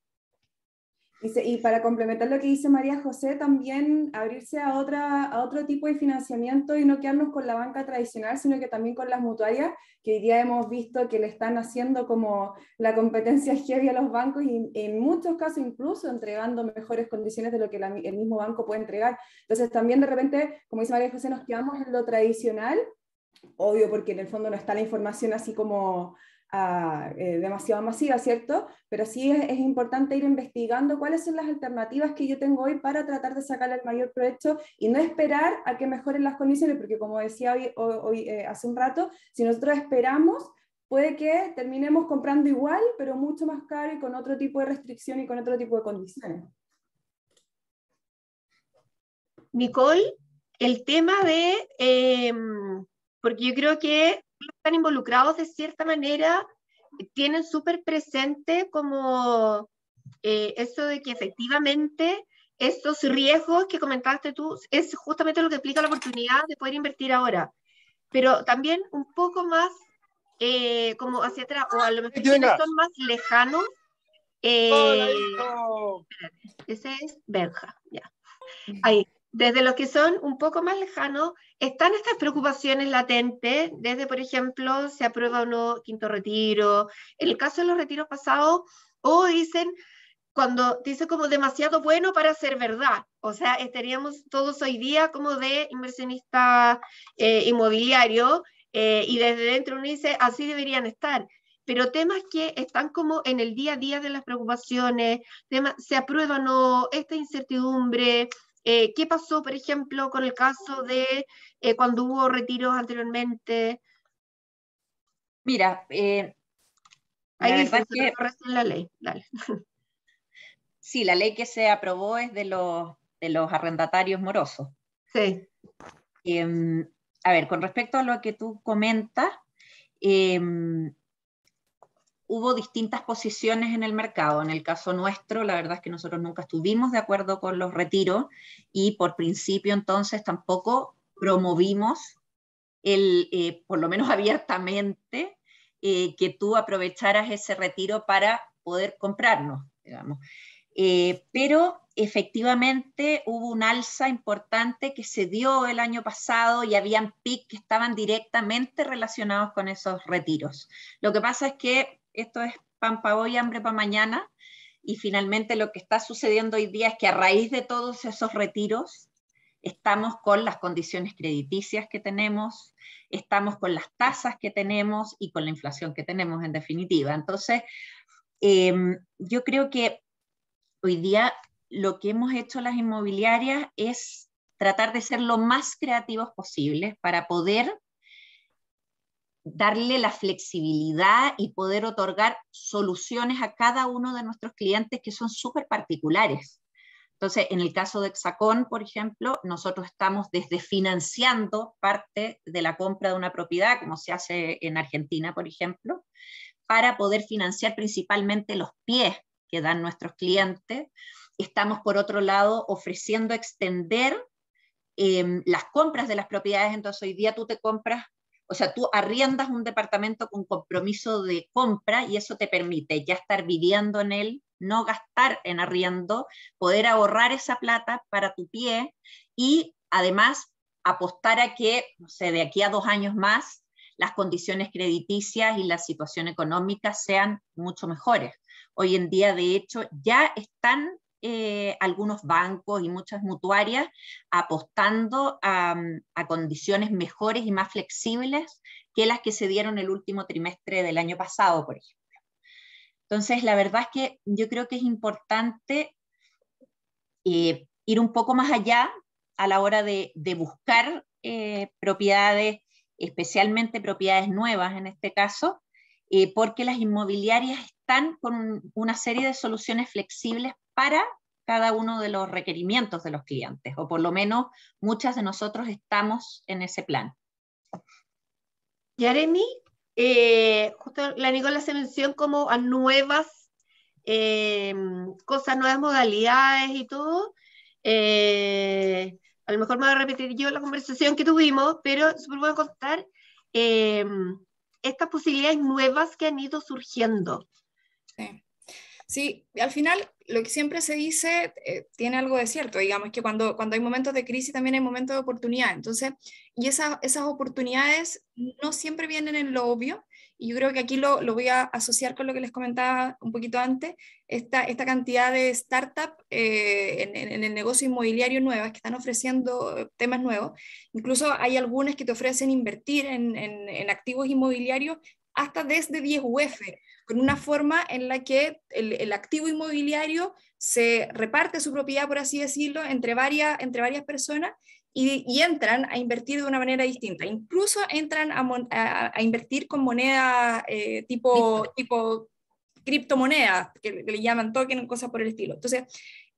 Y, para complementar lo que dice María José, también abrirse a, otra, a otro tipo de financiamiento y no quedarnos con la banca tradicional, sino que también con las mutuarias, que hoy día hemos visto que le están haciendo como la competencia heavy a los bancos y en muchos casos incluso entregando mejores condiciones de lo que el mismo banco puede entregar. Entonces también de repente, como dice María José, nos quedamos en lo tradicional, obvio porque en el fondo no está la información así como Ah, eh, demasiado masiva, ¿cierto? Pero sí es, importante ir investigando cuáles son las alternativas que yo tengo hoy para tratar de sacar el mayor provecho y no esperar a que mejoren las condiciones, porque como decía hoy, eh, hace un rato, si nosotros esperamos, puede que terminemos comprando igual, pero mucho más caro y con otro tipo de restricción y con otro tipo de condiciones. Nicole, el tema de, em, porque yo creo que están involucrados de cierta manera tienen súper presente como eh, eso de que efectivamente estos riesgos que comentaste tú es justamente lo que explica la oportunidad de poder invertir ahora. Pero también un poco más eh, como hacia atrás, o a lo mejor son más lejanos. Eh, ese es Benja, ya. Ahí desde los que son un poco más lejanos, están estas preocupaciones latentes, desde, por ejemplo, se aprueba o no quinto retiro, en el caso de los retiros pasados, o dicen, cuando dice como demasiado bueno para ser verdad, o sea, estaríamos todos hoy día como de inversionista eh, inmobiliario, eh, y desde dentro uno dice, así deberían estar pero temas que están como en el día a día de las preocupaciones, temas, se aprueba o no, esta incertidumbre, eh, ¿Qué pasó, por ejemplo, con el caso de eh, cuando hubo retiros anteriormente? Mira, hay eh, que la la ley. Sí, la ley que se aprobó es de los, de los arrendatarios morosos. Sí. Em, a ver, con respecto a lo que tú comentas, em, hubo distintas posiciones en el mercado. En el caso nuestro, la verdad es que nosotros nunca estuvimos de acuerdo con los retiros y por principio entonces tampoco promovimos el, eh, por lo menos abiertamente, eh, que tú aprovecharas ese retiro para poder comprarnos, eh, pero efectivamente hubo un alza importante que se dio el año pasado y habían PIC que estaban directamente relacionados con esos retiros. Lo que pasa es que esto es pan para hoy, hambre para mañana. Y finalmente lo que está sucediendo hoy día es que a raíz de todos esos retiros, estamos con las condiciones crediticias que tenemos, estamos con las tasas que tenemos y con la inflación que tenemos en definitiva. Entonces, em, yo creo que hoy día lo que hemos hecho las inmobiliarias es tratar de ser lo más creativos posibles para poder darle la flexibilidad y poder otorgar soluciones a cada uno de nuestros clientes que son súper particulares. Entonces, en el caso de Hexacón, por ejemplo, nosotros estamos desde financiando parte de la compra de una propiedad, como se hace en Argentina, por ejemplo, para poder financiar principalmente los pies que dan nuestros clientes. Estamos, por otro lado, ofreciendo extender em, las compras de las propiedades. Entonces, hoy día tú te compras o sea, tú arriendas un departamento con compromiso de compra y eso te permite ya estar viviendo en él, no gastar en arriendo, poder ahorrar esa plata para tu pie y además apostar a que, no sé, de aquí a dos años más las condiciones crediticias y la situación económica sean mucho mejores. Hoy en día, de hecho, ya están eh, algunos bancos y muchas mutuarias apostando mm, a, condiciones mejores y más flexibles que las que se dieron el último trimestre del año pasado, por ejemplo. Entonces, la verdad es que yo creo que es importante eh, ir un poco más allá a la hora de, buscar eh, propiedades, especialmente propiedades nuevas en este caso, eh, porque las inmobiliarias están con una serie de soluciones flexibles para cada uno de los requerimientos de los clientes, o por lo menos muchas de nosotros estamos en ese plan. Yaremi, eh, justo la Nicola se mencionó como a nuevas eh, cosas, nuevas modalidades y todo. Eh, a lo mejor me voy a repetir yo la conversación que tuvimos, pero voy a contar estas posibilidades nuevas que han ido surgiendo. Sí. Sí, al final lo que siempre se dice eh, tiene algo de cierto, digamos, que cuando, cuando hay momentos de crisis también hay momentos de oportunidad. Entonces, y esas, esas oportunidades no siempre vienen en lo obvio, y yo creo que aquí lo, lo voy a asociar con lo que les comentaba un poquito antes, esta, cantidad de startups eh, en, el negocio inmobiliario nuevas que están ofreciendo eh, temas nuevos. Incluso hay algunas que te ofrecen invertir en, activos inmobiliarios hasta desde 10 UF, con una forma en la que el, activo inmobiliario se reparte su propiedad, por así decirlo, entre varias, entre varias personas y, entran a invertir de una manera distinta. Incluso entran a, invertir con moneda eh, tipo, tipo criptomonedas, que, le llaman token, cosas por el estilo. Entonces,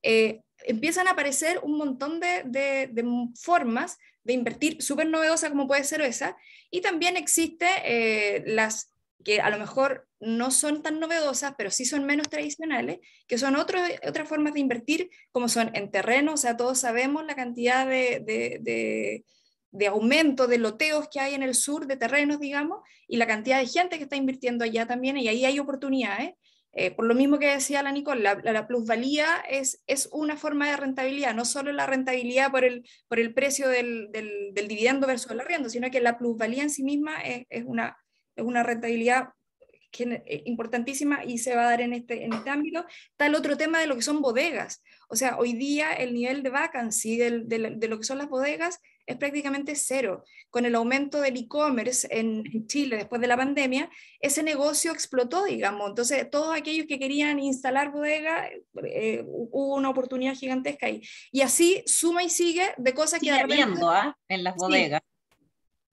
eh, empiezan a aparecer un montón de, formas de invertir súper novedosa como puede ser esa, y también existe eh, las que a lo mejor no son tan novedosas, pero sí son menos tradicionales, que son otras formas de invertir, como son en terreno, o sea, todos sabemos la cantidad de de aumento de loteos que hay en el sur de terrenos, digamos, y la cantidad de gente que está invirtiendo allá también, y ahí hay oportunidades. Eh, por lo mismo que decía la Nicole, la, plusvalía es, es una forma de rentabilidad, no solo la rentabilidad por el, por el precio del, dividendo versus el arriendo, sino que la plusvalía en sí misma es, una, una rentabilidad eh, importantísima y se va a dar en este, en este ámbito. Está el otro tema de lo que son bodegas. O sea, hoy día el nivel de vacancy de lo que son las bodegas es prácticamente cero. Con el aumento del e-commerce en, Chile después de la pandemia, ese negocio explotó, digamos. Entonces, todos aquellos que querían instalar bodega, eh, hubo una oportunidad gigantesca ahí. Y así suma y sigue de cosas que... Sigue habiendo, ¿ah? En las bodegas.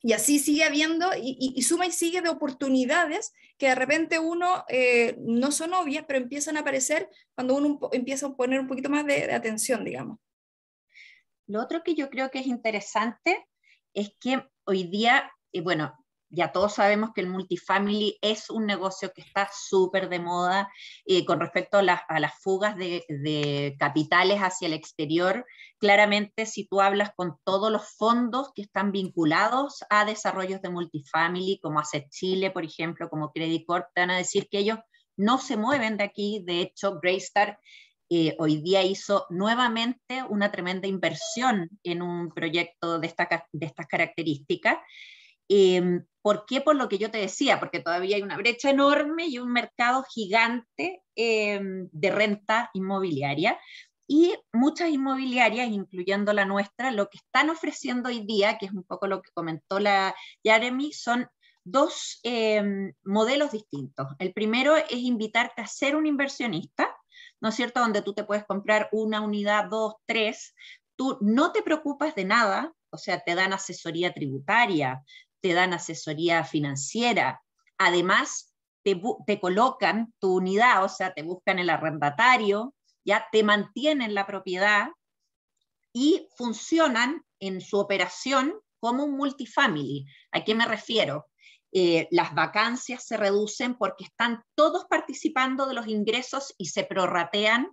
Y así sigue habiendo, y, suma y sigue de oportunidades que de repente uno eh, no son obvias, pero empiezan a aparecer cuando uno empieza a poner un poquito más de atención, digamos. Lo otro que yo creo que es interesante es que hoy día, y bueno, ya todos sabemos que el multifamily es un negocio que está súper de moda eh, con respecto a las, fugas de, capitales hacia el exterior. Claramente, si tú hablas con todos los fondos que están vinculados a desarrollos de multifamily, como hace Chile, por ejemplo, como Credit Corp, te van a decir que ellos no se mueven de aquí. De hecho, Greystar eh, hoy día hizo nuevamente una tremenda inversión en un proyecto de, de estas características. Em, ¿Por qué? Por lo que yo te decía, porque todavía hay una brecha enorme y un mercado gigante em, de renta inmobiliaria. Y muchas inmobiliarias, incluyendo la nuestra, lo que están ofreciendo hoy día, que es un poco lo que comentó la Jeremy, son dos em, modelos distintos. El primero es invitarte a ser un inversionista, ¿no es cierto? Donde tú te puedes comprar una unidad, dos, tres, tú no te preocupas de nada, o sea, te dan asesoría tributaria, te dan asesoría financiera, además te, colocan tu unidad, o sea, te buscan el arrendatario, ya te mantienen la propiedad y funcionan en su operación como un multifamily. ¿A qué me refiero? Eh, las vacancias se reducen porque están todos participando de los ingresos y se prorratean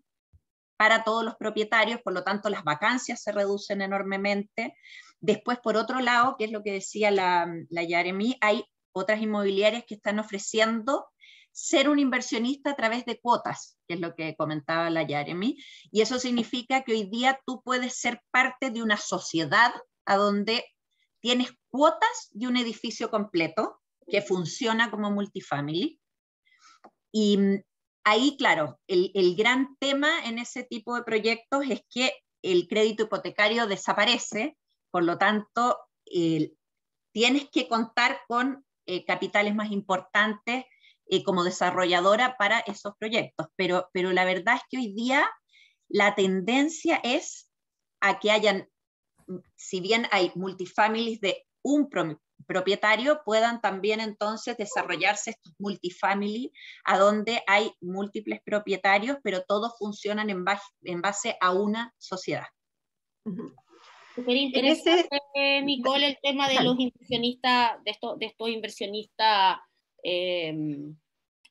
para todos los propietarios, por lo tanto las vacancias se reducen enormemente. Después, por otro lado, que es lo que decía la, la hay otras inmobiliarias que están ofreciendo ser un inversionista a través de cuotas, que es lo que comentaba la Yaremi, y eso significa que hoy día tú puedes ser parte de una sociedad a donde tienes cuotas de un edificio completo que funciona como multifamily. Y mm, ahí, claro, el, gran tema en ese tipo de proyectos es que el crédito hipotecario desaparece, por lo tanto, tienes que contar con eh, capitales más importantes eh, como desarrolladora para esos proyectos. Pero, pero la verdad es que hoy día la tendencia es a que hayan, mm, si bien hay multifamilies de un propietario puedan también entonces desarrollarse estos multifamily, a donde hay múltiples propietarios, pero todos funcionan en, base, en base a una sociedad. super interesante, Nicole, el tema de los inversionistas, de estos, de estos inversionistas em,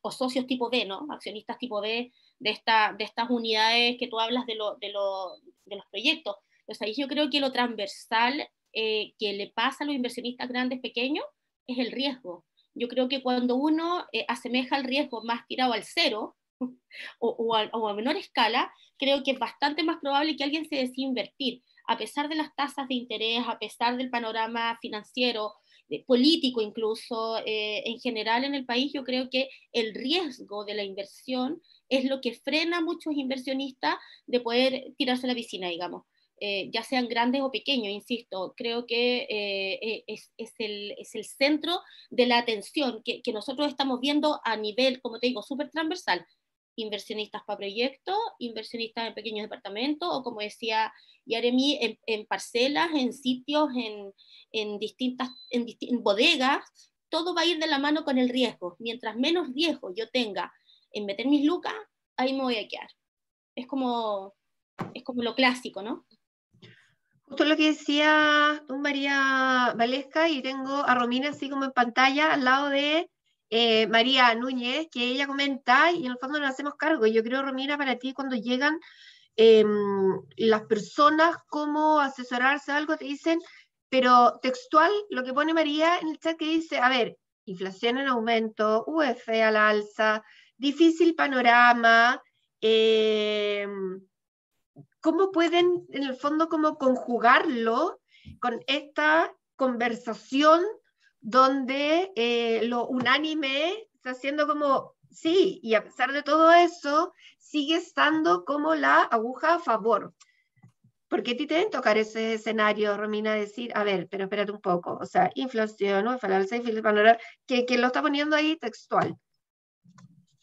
o socios tipo B ¿no? Accionistas tipo B de, esta, de estas unidades que tú hablas de, de, los proyectos. O sea, yo creo que lo transversal eh, que le pasa a los inversionistas grandes, pequeños, es el riesgo. Yo creo que cuando uno eh, asemeja el riesgo más tirado al cero o, a, menor escala, creo que es bastante más probable que alguien se decida invertir, a pesar de las tasas de interés, a pesar del panorama financiero, eh, político incluso, en general en el país, yo creo que el riesgo de la inversión es lo que frena a muchos inversionistas de poder tirarse a la piscina, digamos. Eh, ya sean grandes o pequeños, insisto, creo que eh, eh, es, es, el, es, el, centro de la atención que, que, nosotros estamos viendo a nivel, como te digo, súper transversal. Inversionistas para proyectos, inversionistas en pequeños departamentos, o como decía Yaremi, en, en parcelas, en sitios, en, en distintas en, bodegas, todo va a ir de la mano con el riesgo. Mientras menos riesgo yo tenga en meter mis lucas, ahí me voy a quedar. Es como, es como lo clásico, ¿no? Justo lo que decía tú, María Valesca, y tengo a Romina así como en pantalla al lado de eh, María Núñez, que ella comenta, y en el fondo nos hacemos cargo. Yo creo, Romina, para ti cuando llegan eh, las personas, cómo asesorarse algo, te dicen, pero textual, lo que pone María en el chat que dice, a ver, inflación en aumento, UF al alza, difícil panorama, eh, ¿Cómo pueden, en el fondo, conjugarlo con esta conversación donde eh, lo unánime está siendo como, sí, y a pesar de todo eso, sigue estando como la aguja a favor? ¿Por qué te deben tocar ese escenario, Romina? Decir, a ver, pero espérate un poco, o sea, inflación, o que, que lo está poniendo ahí textual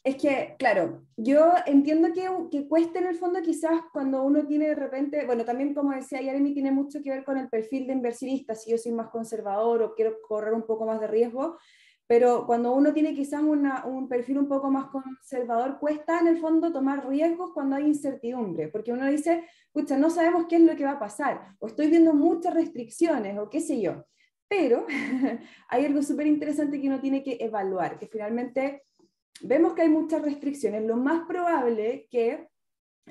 es que, claro, yo entiendo que, que cuesta en el fondo quizás cuando uno tiene de repente, bueno, también como decía Jeremy, tiene mucho que ver con el perfil de inversionista, si yo soy más conservador o quiero correr un poco más de riesgo, pero cuando uno tiene quizás un perfil un poco más conservador, cuesta en el fondo tomar riesgos cuando hay incertidumbre, porque uno dice, pucha, no sabemos qué es lo que va a pasar, o estoy viendo muchas restricciones, o qué sé yo. Pero hay algo súper interesante que uno tiene que evaluar, que finalmente vemos que hay muchas restricciones. Lo más probable que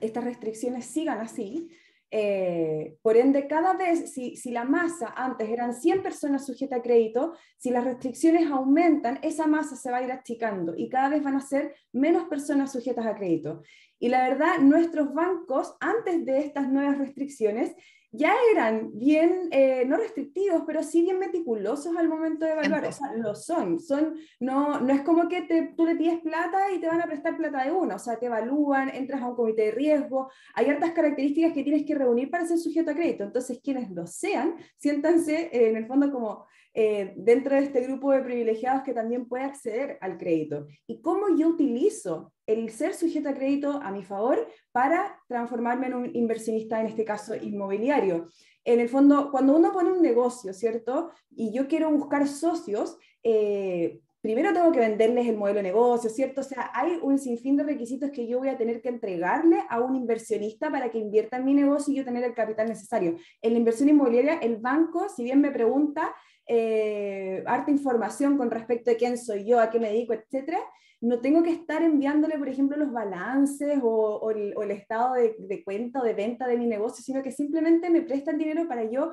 estas restricciones sigan así. Eh, por ende, cada vez, si, si, la masa antes eran 100 personas sujetas a crédito, si las restricciones aumentan, esa masa se va a ir achicando y cada vez van a ser menos personas sujetas a crédito. Y la verdad, nuestros bancos, antes de estas nuevas restricciones, ya eran bien, eh, no restrictivos, pero sí bien meticulosos al momento de evaluar. O sea, lo son. son no, no es como que te, tú le pides plata y te van a prestar plata de uno. O sea, te evalúan, entras a un comité de riesgo. Hay hartas características que tienes que reunir para ser sujeto a crédito. Entonces, quienes lo sean, siéntanse eh, en el fondo como eh, dentro de este grupo de privilegiados que también puede acceder al crédito. ¿Y cómo yo utilizo el ser sujeto a crédito a mi favor para transformarme en un inversionista, en este caso inmobiliario. En el fondo, cuando uno pone un negocio, ¿cierto? Y yo quiero buscar socios, eh, primero tengo que venderles el modelo de negocio, ¿cierto? O sea, hay un sinfín de requisitos que yo voy a tener que entregarle a un inversionista para que invierta en mi negocio y yo tener el capital necesario. En la inversión inmobiliaria, el banco, si bien me pregunta, eh, harta información con respecto a quién soy yo, a qué me dedico, etcétera, no tengo que estar enviándole, por ejemplo, los balances o, el, estado de, cuenta o de venta de mi negocio, sino que simplemente me prestan dinero para yo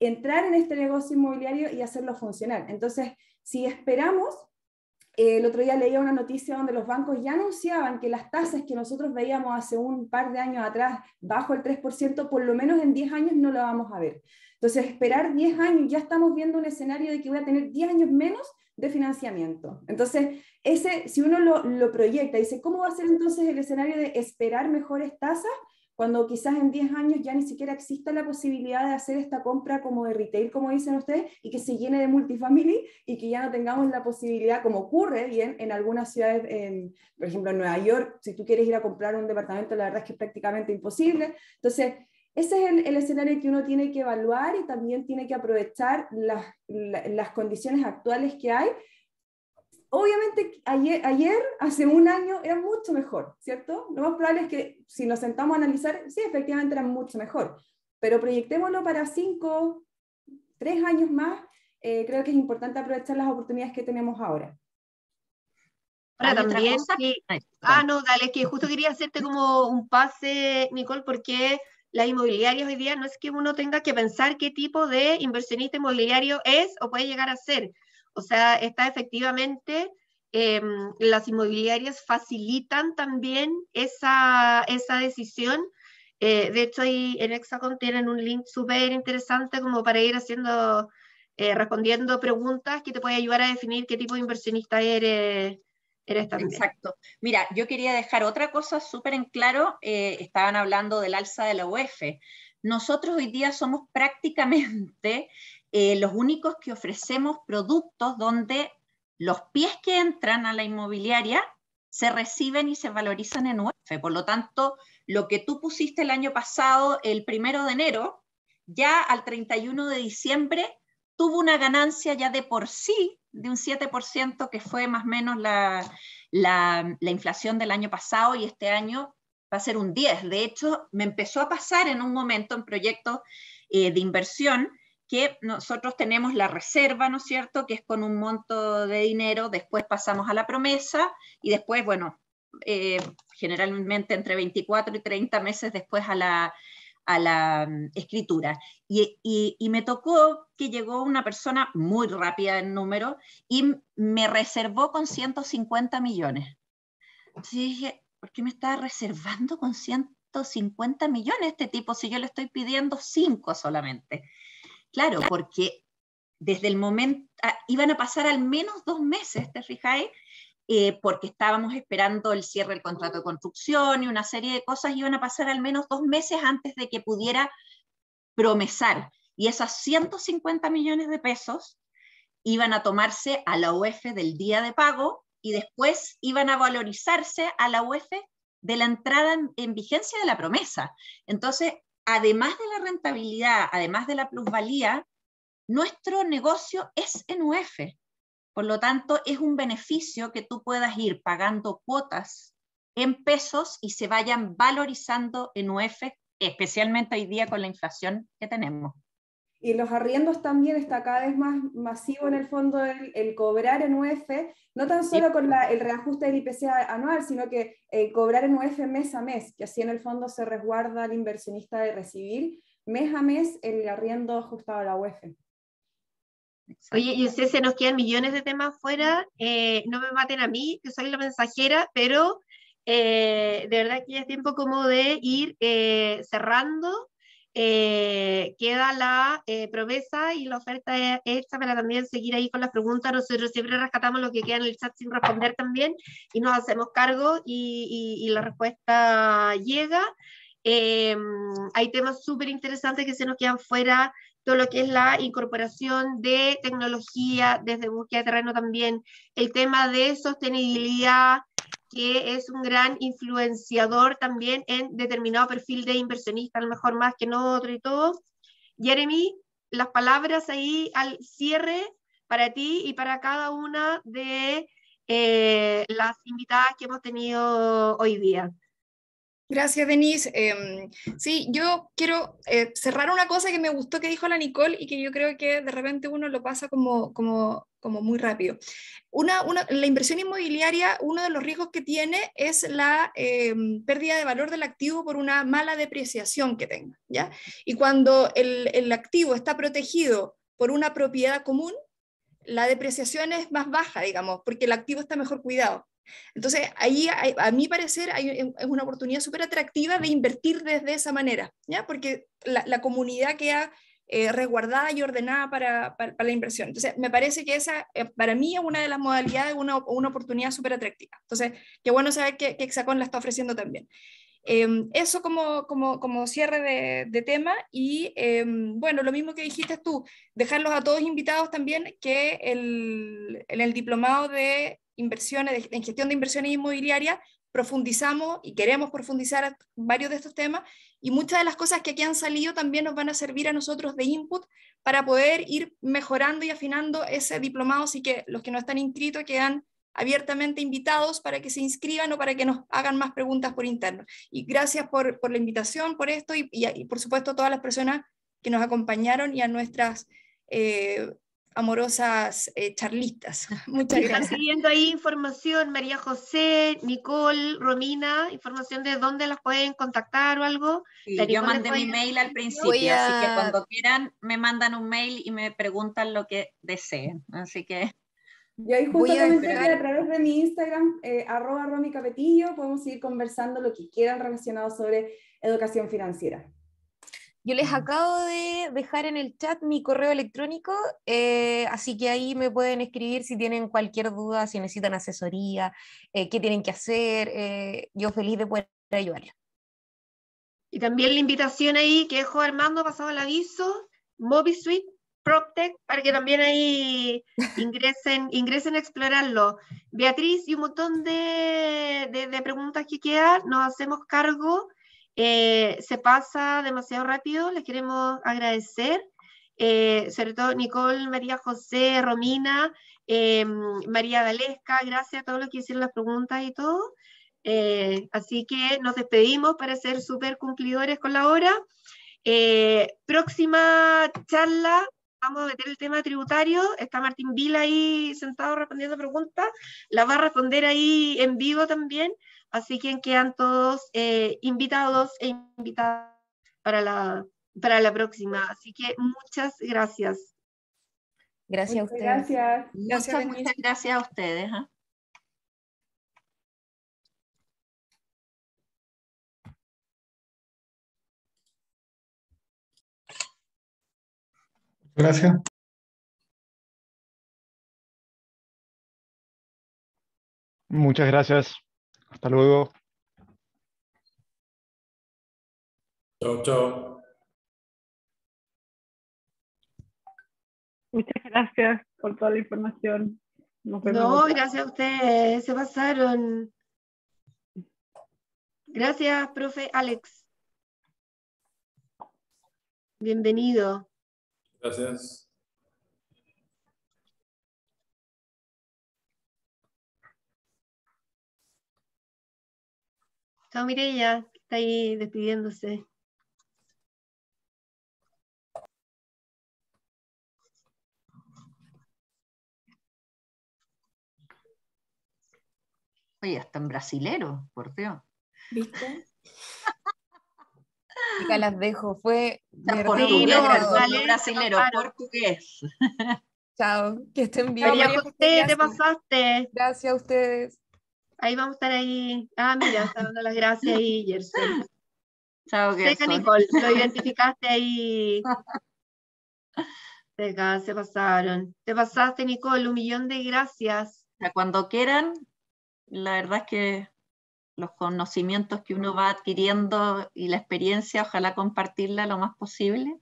entrar en este negocio inmobiliario y hacerlo funcionar. Entonces, si esperamos, eh, el otro día leía una noticia donde los bancos ya anunciaban que las tasas que nosotros veíamos hace un par de años atrás, bajo el 3%, por lo menos en 10 años no lo vamos a ver. Entonces, esperar 10 años, ya estamos viendo un escenario de que voy a tener 10 años menos de financiamiento. Entonces, ese, si uno lo, proyecta proyecta, dice, ¿cómo va a ser entonces el escenario de esperar mejores tasas? cuando quizás en 10 años ya ni siquiera exista la posibilidad de hacer esta compra como de retail, como dicen ustedes, y que se llene de multifamily y que ya no tengamos la posibilidad, como ocurre bien en algunas ciudades, por ejemplo en Nueva York, si tú quieres ir a comprar un departamento, la verdad es que es prácticamente imposible. Entonces, ese es el, escenario que uno tiene que evaluar y también tiene que aprovechar las, condiciones actuales que hay. Obviamente, ayer, hace un año, era mucho mejor, ¿cierto? Lo más probable es que si nos sentamos a analizar, sí, efectivamente era mucho mejor, pero proyectémoslo para cinco, tres años más, eh, creo que es importante aprovechar las oportunidades que tenemos ahora. Ahora también, ah, no, dale, que justo quería hacerte como un pase, Nicole, porque las inmobiliarias hoy día no es que uno tenga que pensar qué tipo de inversionista inmobiliario es o puede llegar a ser. O sea, está efectivamente, em, las inmobiliarias facilitan también esa, esa decisión. Eh, de hecho, ahí en Hexacon tienen un link súper interesante como para ir haciendo, eh, respondiendo preguntas que te puede ayudar a definir qué tipo de inversionista eres Exacto. Mira, yo quería dejar otra cosa súper en claro. Eh, estaban hablando del alza de la UEF. E. Nosotros hoy día somos prácticamente eh, los únicos que ofrecemos productos donde los pies que entran a la inmobiliaria se reciben y se valorizan en UEF. E. Por lo tanto, lo que tú pusiste el año pasado, el primero de enero, ya al 31 de diciembre tuvo una ganancia ya de por sí de un 7%, que fue más o menos la, la, inflación del año pasado y este año va a ser un 10. De hecho, me empezó a pasar en un momento en proyecto eh, de inversión que nosotros tenemos la reserva, ¿no es cierto?, que es con un monto de dinero, después pasamos a la promesa y después, bueno, eh, generalmente entre 24 y 30 meses después a la, a la mm, escritura. Y, me tocó que llegó una persona muy rápida en número y me reservó con 150 millones. sí dije, ¿por qué me está reservando con 150 millones este tipo si yo le estoy pidiendo 5 solamente? Claro, porque desde el momento, ah, iban a pasar al menos dos meses, ¿te fijáis? Eh, porque estábamos esperando el cierre del contrato de construcción y una serie de cosas, iban a pasar al menos dos meses antes de que pudiera promesar. Y esos 150 millones de pesos iban a tomarse a la UEF del día de pago y después iban a valorizarse a la UEF de la entrada en, en vigencia de la promesa. Entonces, además de la rentabilidad, además de la plusvalía, nuestro negocio es en UEF. Por lo tanto, es un beneficio que tú puedas ir pagando cuotas en pesos y se vayan valorizando en UEF, especialmente hoy día con la inflación que tenemos. Y los arriendos también está cada vez más masivo en el fondo el, cobrar en UF, no tan solo con el reajuste del IPC anual, sino que el eh, cobrar en UF mes a mes, que así en el fondo se resguarda al inversionista de recibir mes a mes el arriendo ajustado a la UEF. Oye, yo sé, se nos quedan millones de temas fuera. Eh, no me maten a mí, que soy la mensajera, pero eh, de verdad que ya es tiempo como de ir eh, cerrando. queda la promesa y la oferta esta, para también seguir ahí con las preguntas. Nosotros siempre rescatamos lo que queda en el chat sin responder también y nos hacemos cargo y, y la respuesta llega. Em, hay temas súper interesantes que se nos quedan fuera todo lo que es la incorporación de tecnología desde búsqueda de terreno también, el tema de sostenibilidad, que es un gran influenciador también en determinado perfil de inversionista, a lo mejor más que no otro y todo. Jeremy, las palabras ahí al cierre para ti y para cada una de eh, las invitadas que hemos tenido hoy día. Gracias, Denise. Em, sí, yo quiero eh, cerrar una cosa que me gustó que dijo la Nicole y que yo creo que de repente uno lo pasa como, como, muy rápido. la inversión inmobiliaria, uno de los riesgos que tiene es la em, pérdida de valor del activo por una mala depreciación que tenga. ¿ya? Y cuando el activo está protegido por una propiedad común, la depreciación es más baja, digamos, porque el activo está mejor cuidado. Entonces, ahí a mi parecer hay, es una oportunidad súper atractiva de invertir desde esa manera, ¿ya? porque la, comunidad queda eh, resguardada y ordenada para, para, la inversión. Entonces, me parece que esa, eh, para mí, es una de las modalidades, una, una oportunidad súper atractiva. Entonces, qué bueno saber que, que Hexacón la está ofreciendo también. Em, eso como, como, como, cierre de, tema y em, bueno, lo mismo que dijiste tú, dejarlos a todos invitados también que el, en el diplomado de inversiones, en gestión de inversiones inmobiliarias, profundizamos y queremos profundizar varios de estos temas y muchas de las cosas que aquí han salido también nos van a servir a nosotros de input para poder ir mejorando y afinando ese diplomado, así que los que no están inscritos quedan abiertamente invitados para que se inscriban o para que nos hagan más preguntas por interno. Y gracias por, por la invitación, por esto y, por supuesto a todas las personas que nos acompañaron y a nuestras eh, amorosas eh, charlistas. Muchas Están gracias. ahí información, María José, Nicole, Romina, información de dónde las pueden contactar o algo. yo mandé mi mail al principio, así que cuando quieran me mandan un mail y me preguntan lo que deseen. Así que y ahí justamente a a través de mi Instagram, eh, arroba Romy Capetillo, podemos seguir conversando lo que quieran relacionado sobre educación financiera. Yo les acabo de dejar en el chat mi correo electrónico, eh, así que ahí me pueden escribir si tienen cualquier duda, si necesitan asesoría, eh, qué tienen que hacer. Eh, yo feliz de poder ayudarla Y también la invitación ahí que dejó Armando, pasado el aviso, MobiSuite PropTech para que también ahí ingresen, ingresen a explorarlo. Beatriz, y un montón de, preguntas que quedan, nos hacemos cargo. Eh, se pasa demasiado rápido, les queremos agradecer. Eh, sobre todo Nicole, María José, Romina, eh, María Valesca, gracias a todos los que hicieron las preguntas y todo. así que nos despedimos para ser súper cumplidores con la hora. próxima charla vamos a meter el tema tributario. Está Martín Vila ahí sentado respondiendo preguntas. la va a responder ahí en vivo también. Así que quedan todos eh, invitados e invitadas para la, para la próxima. Así que muchas gracias. Gracias a ustedes. Gracias. Muchas, gracias, muchas gracias a ustedes. ¿ah? Gracias. Muchas gracias. Hasta luego. Chao, chao. Muchas gracias por toda la información. No, gracias a ustedes, se pasaron. Gracias, profe Alex. Bienvenido. Gracias. Chao Mireya, está ahí despidiéndose. Oye, hasta en brasilero, por Dios. ¿Viste? las dejo. Fue portugués, portugués. Chao, que estén bien. gracias. te pasaste. Gracias a ustedes. Ahí vamos a estar ahí. Ah, mira, está dando las gracias ahí, jersey Chao, que Nicole, lo identificaste ahí. se pasaron. Te pasaste, Nicole, un millón de gracias. O cuando quieran, la verdad es que los conocimientos que uno va adquiriendo y la experiencia, ojalá compartirla lo más posible.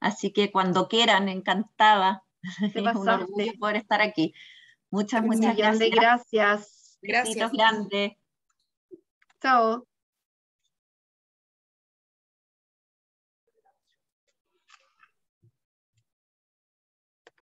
Así que cuando quieran, encantada. estar aquí. Muchas, muchas gracias. gracias. Gracias. Chao.